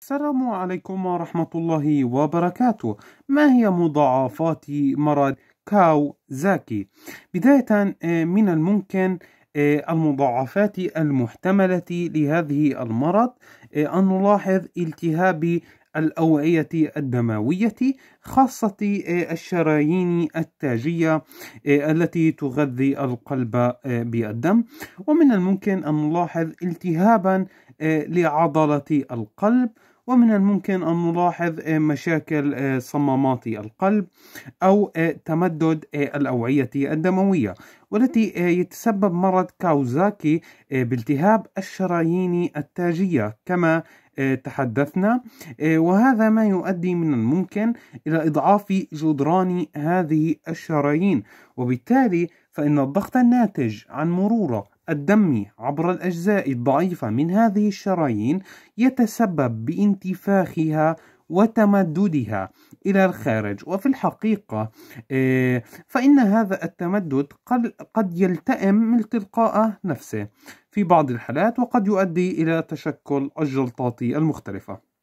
السلام عليكم ورحمة الله وبركاته ما هي مضاعفات مرض كاو زاكي؟ بداية آه، من الممكن آه، المضاعفات المحتملة لهذه المرض آه، أن نلاحظ التهاب الأوعية الدموية خاصة آه، الشرايين التاجية آه، التي تغذي القلب آه، بالدم ومن الممكن أن نلاحظ التهابا لعضلة القلب ومن الممكن أن نلاحظ مشاكل صمامات القلب أو تمدد الأوعية الدموية والتي يتسبب مرض كاوزاكي بالتهاب الشرايين التاجية كما آه، تحدثنا آه، وهذا ما يؤدي من الممكن إلى إضعاف جدران هذه الشرايين وبالتالي فإن الضغط الناتج عن مرور الدم عبر الأجزاء الضعيفة من هذه الشرايين يتسبب بانتفاخها وتمددها إلى الخارج وفي الحقيقة آه، فإن هذا التمدد قد يلتئم من تلقاء نفسه في بعض الحالات وقد يؤدي إلى تشكل الجلطات المختلفة